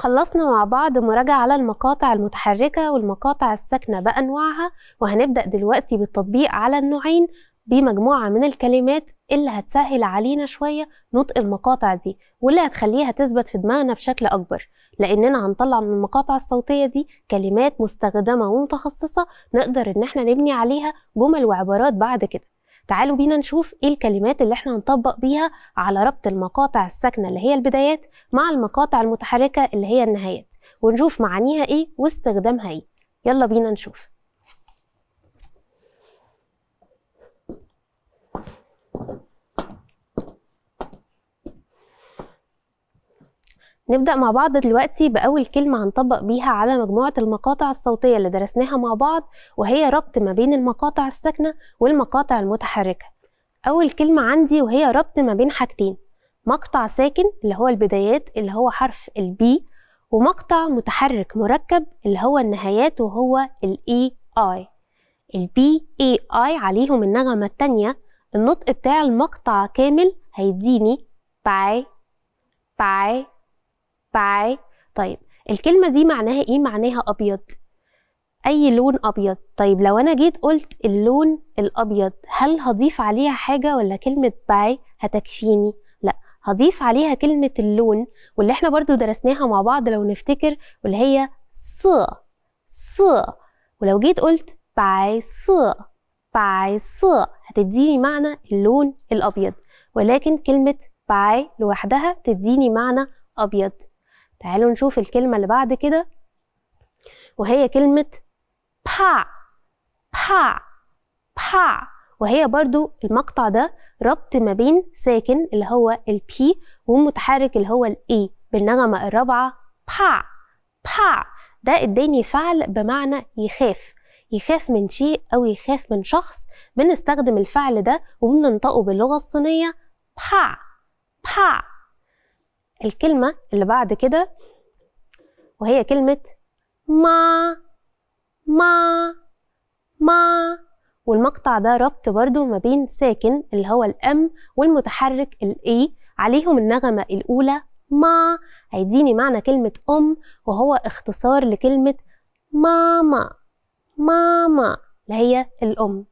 خلصنا مع بعض مراجعة على المقاطع المتحركة والمقاطع الساكنة بأنواعها وهنبدأ دلوقتي بالتطبيق على النوعين بمجموعة من الكلمات اللي هتسهل علينا شوية نطق المقاطع دي واللي هتخليها تثبت في دماغنا بشكل أكبر لأننا هنطلع من المقاطع الصوتية دي كلمات مستخدمة ومتخصصة نقدر إن احنا نبني عليها جمل وعبارات بعد كده تعالوا بينا نشوف ايه الكلمات اللي احنا هنطبق بيها على ربط المقاطع الساكنة اللي هي البدايات مع المقاطع المتحركة اللي هي النهايات ونشوف معانيها ايه واستخدامها ايه يلا بينا نشوف نبدأ مع بعض دلوقتي بأول كلمة هنطبق بيها على مجموعة المقاطع الصوتية اللي درسناها مع بعض وهي ربط ما بين المقاطع الساكنة والمقاطع المتحركة أول كلمة عندي وهي ربط ما بين حاجتين مقطع ساكن اللي هو البدايات اللي هو حرف البي ومقطع متحرك مركب اللي هو النهايات وهو الاي اي البي اي اي عليهم النغمة التانية النطق بتاع المقطع كامل هيديني باي باي باي طيب الكلمة دي معناها ايه؟ معناها أبيض أي لون أبيض طيب لو أنا جيت قلت اللون الأبيض هل هضيف عليها حاجة ولا كلمة باي هتكفيني؟ لا هضيف عليها كلمة اللون واللي احنا برضو درسناها مع بعض لو نفتكر واللي هي ص ص ولو جيت قلت باي ص باي ص هتديني معنى اللون الأبيض ولكن كلمة باي لوحدها تديني معنى أبيض تعالوا نشوف الكلمة اللي بعد كده وهي كلمة با با با وهي برضو المقطع ده ربط ما بين ساكن اللي هو البي ومتحرك اللي هو الاي بالنغمة الرابعة با با ده اداني فعل بمعنى يخاف يخاف من شيء أو يخاف من شخص بنستخدم الفعل ده وبننطقه باللغة الصينية با با الكلمة اللي بعد كده وهي كلمة ما ما ما والمقطع ده ربط برضو ما بين ساكن اللي هو الأم والمتحرك الإي عليهم النغمة الأولى ما هيديني معنى كلمة أم وهو اختصار لكلمة ماما ماما اللي هي الأم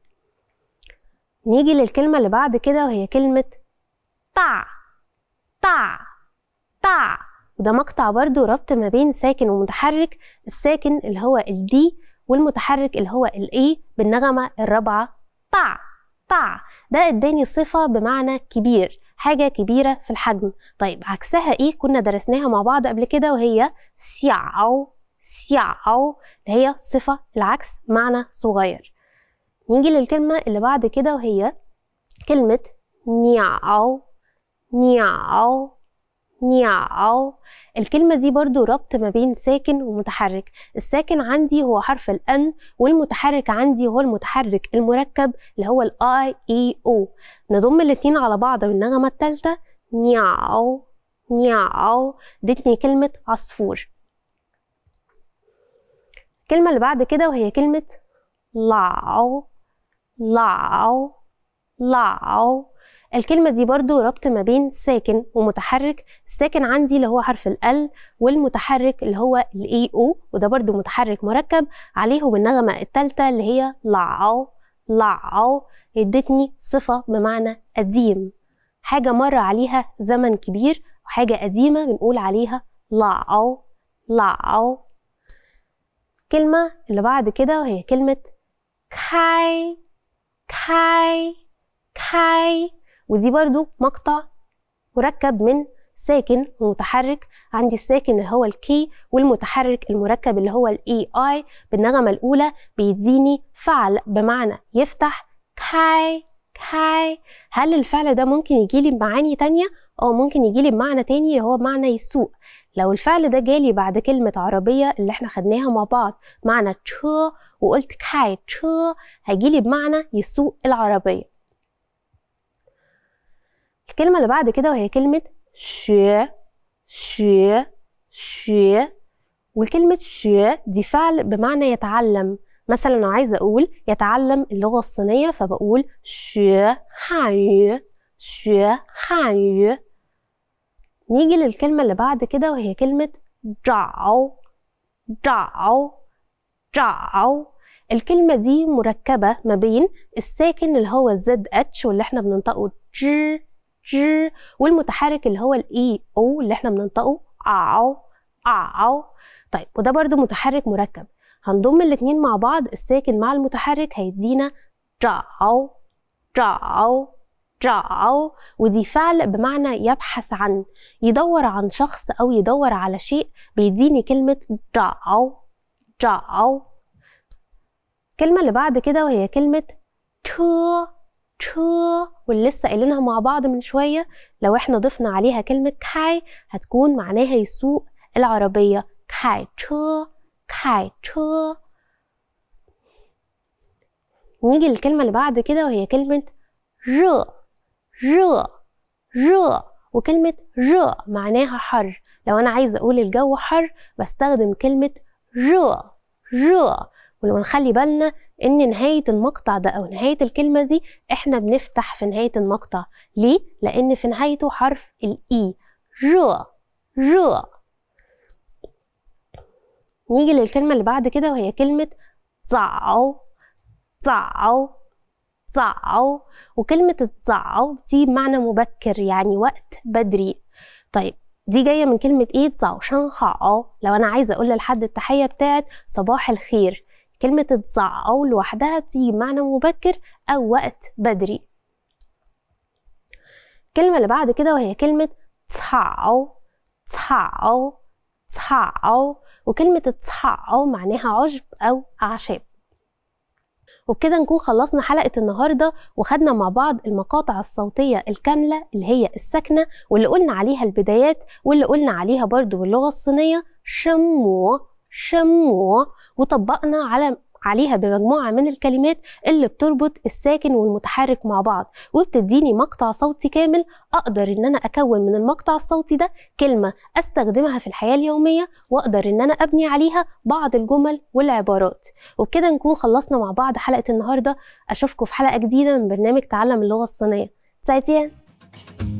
نيجي للكلمة اللي بعد كده وهي كلمة طع طع وده مقطع برضو ربط ما بين ساكن ومتحرك الساكن اللي هو الدي والمتحرك اللي هو الاي بالنغمة الرابعة طع طع ده اداني صفة بمعنى كبير حاجة كبيرة في الحجم طيب عكسها ايه كنا درسناها مع بعض قبل كده وهي سيع او اللي هي صفة العكس معنى صغير نيجي للكلمة اللي بعد كده وهي كلمة نيع او نياو الكلمة دي برضو ربط ما بين ساكن ومتحرك الساكن عندي هو حرف الان والمتحرك عندي هو المتحرك المركب اللي هو الاي اي او نضم الاتنين على بعض بالنغمة التالتة نياو نياو ادتني كلمة عصفور الكلمة اللي بعد كده وهي كلمة لاو لاو لاو الكلمة دي برضو ربط ما بين ساكن ومتحرك الساكن عندي اللي هو حرف ال والمتحرك اللي هو الاي او e وده برضو متحرك مركب عليه بالنغمة الثالثة اللي هي لعو لعو ادتني صفة بمعنى قديم حاجة مر عليها زمن كبير وحاجة قديمة بنقول عليها لعو لعو الكلمة اللي بعد كده وهي كلمة كاي كاي كاي ودي برضو مقطع مركب من ساكن ومتحرك عندي الساكن اللي هو الكي والمتحرك المركب اللي هو الاي اي بالنغمة الأولى بيديني فعل بمعنى يفتح كاي كاي هل الفعل ده ممكن يجيلي بمعاني تانية أو آه، ممكن يجيلي بمعنى تاني اللي هو معنى يسوق لو الفعل ده جالي بعد كلمة عربية اللي احنا خدناها مع بعض معنى تشو وقلت كاي تشو هيجيلي بمعنى يسوق العربية الكلمة اللي بعد كده وهي كلمة شو شو شو والكلمة شو دي فعل بمعنى يتعلم مثلا لو عايزة أقول يتعلم اللغة الصينية فبقول شو حانيو شو حانيو نيجي للكلمة اللي بعد كده وهي كلمة جعو جعو جعو الكلمة دي مركبة ما بين الساكن اللي هو الزد اتش واللي احنا بننطقه جي ج والمتحرك اللي هو الاي او اللي احنا بننطقه اعو اعو طيب وده برضو متحرك مركب هنضم الاثنين مع بعض الساكن مع المتحرك هيدينا جاو جاو جاو ودي فعل بمعنى يبحث عن يدور عن شخص أو يدور على شيء بيديني كلمة جاو جاو الكلمة اللي بعد كده وهي كلمة تشو تشو واللي لسه قايلينها مع بعض من شويه لو احنا ضفنا عليها كلمه كاي هتكون معناها يسوق العربيه كاي تشو كاي تشو نيجي للكلمه اللي بعد كده وهي كلمه ر ر ر وكلمه ر معناها حر لو انا عايزه اقول الجو حر بستخدم كلمه ر ر ونخلي بالنا ان نهايه المقطع ده او نهايه الكلمه دي احنا بنفتح في نهايه المقطع ليه لان في نهايته حرف الاي e. ر ر نيجي للكلمه اللي بعد كده وهي كلمه تزعو تزعو تزعو وكلمه تزعو دي بمعنى مبكر يعني وقت بدري طيب دي جايه من كلمه ايه تزعو شان خاو لو انا عايزه اقول لحد التحيه بتاعت صباح الخير كلمة أو لوحدها تيجي بمعنى مبكر أو وقت بدري الكلمة اللي بعد كده وهي كلمة تسعقوا تسعقوا تسعقوا وكلمة تسعقوا معناها عشب أو أعشاب وبكده نكون خلصنا حلقة النهاردة وخدنا مع بعض المقاطع الصوتية الكاملة اللي هي الساكنة واللي قلنا عليها البدايات واللي قلنا عليها برضو باللغة الصينية شمو شمو وطبقنا على عليها بمجموعة من الكلمات اللي بتربط الساكن والمتحرك مع بعض وبتديني مقطع صوتي كامل أقدر إن أنا أكون من المقطع الصوتي ده كلمة أستخدمها في الحياة اليومية وأقدر إن أنا أبني عليها بعض الجمل والعبارات وبكده نكون خلصنا مع بعض حلقة النهاردة أشوفكم في حلقة جديدة من برنامج تعلم اللغة الصينية 再见。